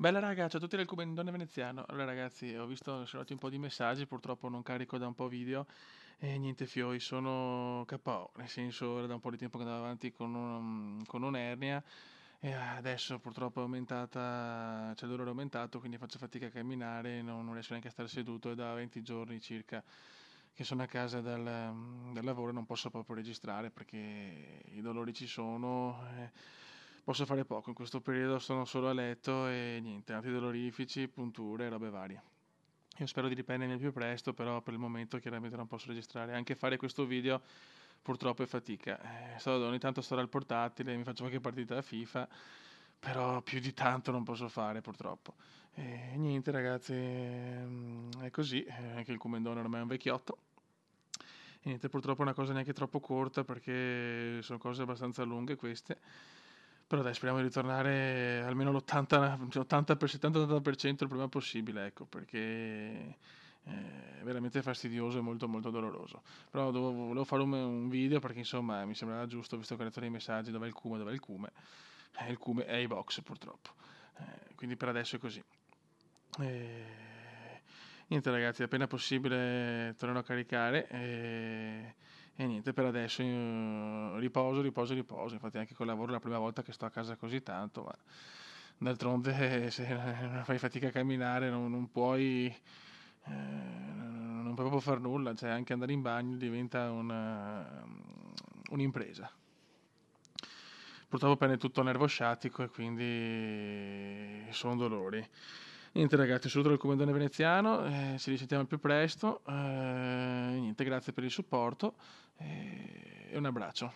Bella ragazzi, ciao a tutti del Cubendone Veneziano. Allora ragazzi, ho visto, sono arrivati un po' di messaggi, purtroppo non carico da un po' video e niente fiori, sono KO, nel senso era da un po' di tempo che andavo avanti con, un, con un'ernia e adesso purtroppo è aumentata, cioè il dolore è aumentato, quindi faccio fatica a camminare, non, non riesco neanche a stare seduto, è da 20 giorni circa che sono a casa dal, dal lavoro non posso proprio registrare perché i dolori ci sono. Eh, posso fare poco, in questo periodo sono solo a letto e niente, antidolorifici, punture, robe varie. Io spero di riprendermi più presto, però per il momento chiaramente non posso registrare, anche fare questo video purtroppo è fatica. Eh, ogni tanto sarà al portatile, mi faccio qualche partita a FIFA, però più di tanto non posso fare purtroppo. E niente ragazzi, mm, è così, eh, anche il Comendone ormai è un vecchiotto. E niente, purtroppo è una cosa neanche troppo corta perché sono cose abbastanza lunghe queste però dai, speriamo di ritornare almeno l'80-70% cioè il prima possibile, ecco, perché eh, è veramente fastidioso e molto molto doloroso. Però dovevo, volevo fare un, un, video perché insomma mi sembrava giusto, visto che ho letto dei messaggi, dov'è il cume, dov'è il cume. Eh, il cume è i box purtroppo. Eh, quindi per adesso è così. E... Eh, niente ragazzi, appena possibile tornerò a caricare. E eh, e niente, per adesso eh, riposo, riposo, riposo. Infatti anche col lavoro è la prima volta che sto a casa così tanto, ma d'altronde eh, se non fai fatica a camminare non, non puoi... Eh, non puoi proprio far nulla, cioè anche andare in bagno diventa una, eh, un'impresa purtroppo prende tutto nervo sciatico e quindi sono dolori. Niente ragazzi, saluto il comandone veneziano, eh, ci risentiamo al più presto. Eh, niente, grazie per il supporto e un abbraccio.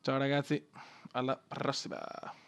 Ciao ragazzi, alla prossima.